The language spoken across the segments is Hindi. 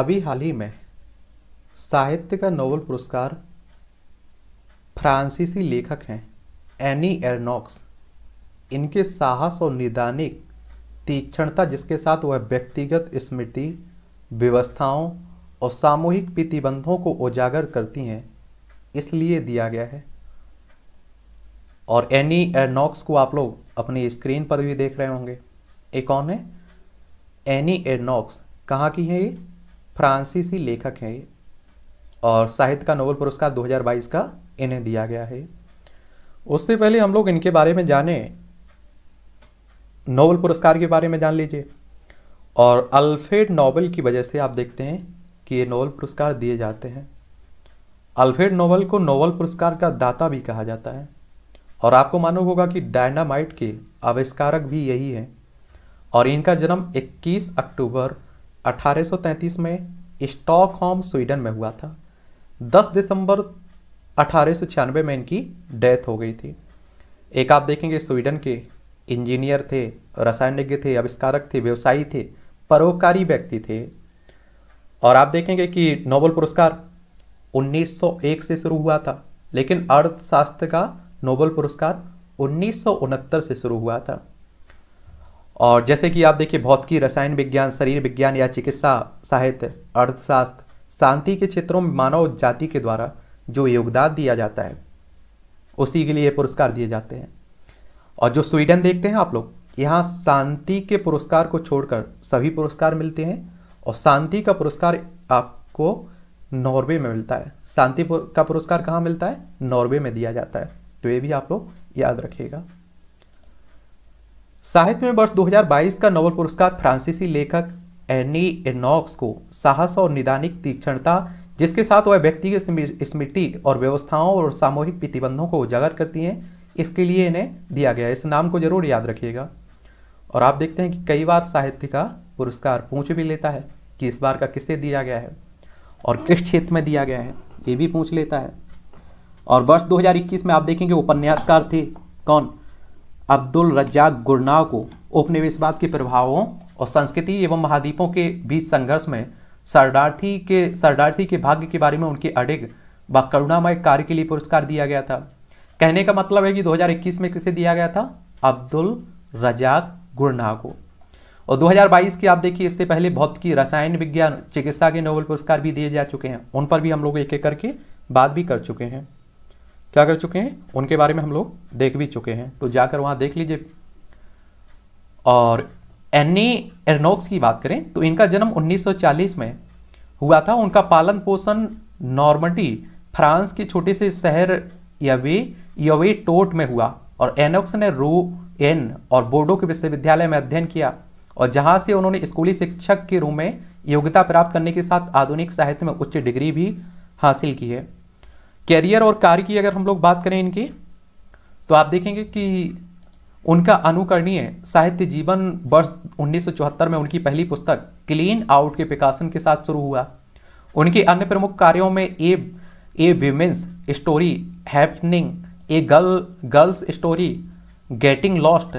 अभी हाल ही में साहित्य का नोबल पुरस्कार फ्रांसीसी लेखक हैं एनी एरनॉक्स इनके साहस और निदानिक तीक्ष्णता जिसके साथ वह व्यक्तिगत स्मृति व्यवस्थाओं और सामूहिक प्रतिबंधों को उजागर करती हैं इसलिए दिया गया है और एनी एरनॉक्स को आप लोग अपनी स्क्रीन पर भी देख रहे होंगे एक कौन है एनी एरनॉक्स कहाँ की है ये फ्रांसीसी लेखक हैं और साहित्य का नोबल पुरस्कार 2022 का इन्हें दिया गया है उससे पहले हम लोग इनके बारे में जाने नोबल पुरस्कार के बारे में जान लीजिए और अल्फ्रेड नोबल की वजह से आप देखते हैं कि ये नोबल पुरस्कार दिए जाते हैं अल्फ्रेड नोबल को नोबल पुरस्कार का दाता भी कहा जाता है और आपको मालूम होगा कि डायनामाइट के आविष्कारक भी यही हैं और इनका जन्म 21 अक्टूबर 1833 में स्टॉकहोम स्वीडन में हुआ था 10 दिसंबर अठारह में इनकी डेथ हो गई थी एक आप देखेंगे स्वीडन के इंजीनियर थे रसायनज्ञ थे आविष्कारक थे व्यवसायी थे परोपकारी व्यक्ति थे और आप देखेंगे कि नोबल पुरस्कार 1901 से शुरू हुआ था लेकिन अर्थशास्त्र का नोबल पुरस्कार उन्नीस से शुरू हुआ था और जैसे कि आप देखिए भौतिकी रसायन विज्ञान शरीर विज्ञान या चिकित्सा साहित्य अर्थशास्त्र शांति के क्षेत्रों में मानव जाति के द्वारा जो योगदान दिया जाता है उसी के लिए पुरस्कार दिए जाते हैं और जो स्वीडन देखते हैं आप लोग यहाँ शांति के पुरस्कार को छोड़कर सभी पुरस्कार मिलते हैं और शांति का पुरस्कार आपको नॉर्वे में मिलता है शांति का पुरस्कार कहाँ मिलता है नॉर्वे में दिया जाता है तो ये भी आप लोग याद रखिएगा साहित्य में वर्ष 2022 का नोबेल पुरस्कार फ्रांसीसी लेखक एनी एनॉक्स को साहस और निदानिक तीक्ष्णता जिसके साथ वह व्यक्तिगत स्मृति और व्यवस्थाओं और सामूहिक प्रतिबंधों को उजागर करती हैं इसके लिए इन्हें दिया गया इस नाम को जरूर याद रखिएगा और आप देखते हैं कि कई बार साहित्य का पुरस्कार पूछ भी लेता है कि इस बार का किसे दिया गया है और किस क्षेत्र में दिया गया है ये भी पूछ लेता है और वर्ष 2021 में आप देखेंगे उपन्यासकार थे कौन अब्दुल रज्जाक गुरनाव को उपनिवेशवाद के प्रभावों और संस्कृति एवं महाद्वीपों के बीच संघर्ष में सरदार्थी के सरदार्थी के भाग्य के बारे में उनके अडिग व करुणामय कार्य के लिए पुरस्कार दिया गया था कहने का मतलब है कि 2021 में किसे दिया गया था अब्दुल रजाक गुरनाह को और 2022 की आप देखिए इससे पहले बहुत की रसायन विज्ञान चिकित्सा के नोबेल पुरस्कार भी दिए जा चुके हैं उन पर भी हम लोग एक एक करके बात भी कर चुके हैं क्या कर चुके हैं उनके बारे में हम लोग देख भी चुके हैं तो जाकर वहाँ देख लीजिए और एनी एरनोक्स की बात करें तो इनका जन्म 1940 में हुआ था उनका पालन पोषण नॉर्मटी फ्रांस के छोटे से शहर यवे यवे टोट में हुआ और एनोक्स ने रू एन और बोर्डो के विश्वविद्यालय में अध्ययन किया और जहाँ से उन्होंने स्कूली शिक्षक के रूप में योग्यता प्राप्त करने के साथ आधुनिक साहित्य में उच्च डिग्री भी हासिल की है कैरियर और कार्य की अगर हम लोग बात करें इनकी तो आप देखेंगे कि उनका अनुकरणीय साहित्य जीवन वर्ष 1974 में उनकी पहली पुस्तक क्लीन आउट के प्रकाशन के साथ शुरू हुआ उनके अन्य प्रमुख कार्यों में a a women's story happening a girl girls story getting lost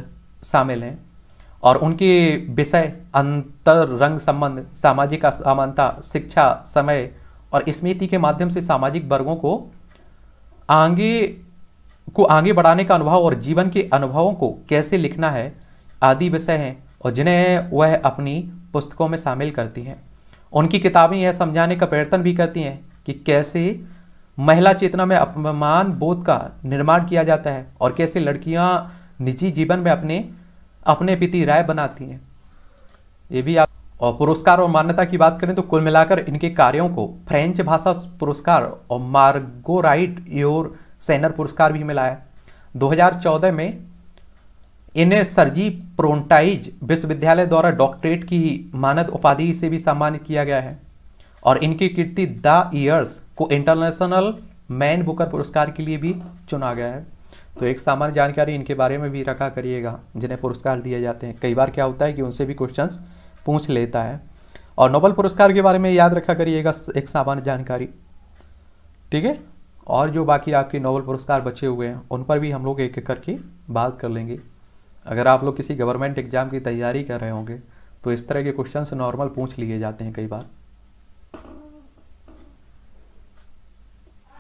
शामिल हैं और उनके विषय अंतरंग संबंध सामाजिक असमानता शिक्षा समय और स्मृति के माध्यम से सामाजिक वर्गों को आगे को आगे बढ़ाने का अनुभव और जीवन के अनुभवों को कैसे लिखना है आदि विषय हैं और जिन्हें वह अपनी पुस्तकों में शामिल करती हैं उनकी किताबें यह समझाने का प्रयत्न भी करती हैं कि कैसे महिला चेतना में अपमान बोध का निर्माण किया जाता है और कैसे लड़कियां निजी जीवन में अपने अपने प्रति राय बनाती हैं ये भी आप और पुरस्कार और मान्यता की बात करें तो कुल मिलाकर इनके कार्यों को फ्रेंच भाषा पुरस्कार और मार्गोराइट योर सेनर पुरस्कार भी मिला है 2014 में इन्हें सरजी प्रोन्टाइज विश्वविद्यालय द्वारा डॉक्टरेट की मानद उपाधि से भी सम्मानित किया गया है और इनकी कीर्ति द ईयर्स को इंटरनेशनल मैन बुकर पुरस्कार के लिए भी चुना गया है तो एक सामान्य जानकारी इनके बारे में भी रखा करिएगा जिन्हें पुरस्कार दिए जाते हैं कई बार क्या होता है कि उनसे भी क्वेश्चंस पूछ लेता है और नोबल पुरस्कार के बारे में याद रखा करिएगा एक सामान्य जानकारी ठीक है और जो बाकी आपके नोबल पुरस्कार बचे हुए हैं उन पर भी हम लोग एक एक करके बात कर लेंगे अगर आप लोग किसी गवर्नमेंट एग्ज़ाम की तैयारी कर रहे होंगे तो इस तरह के क्वेश्चन नॉर्मल पूछ लिए जाते हैं कई बार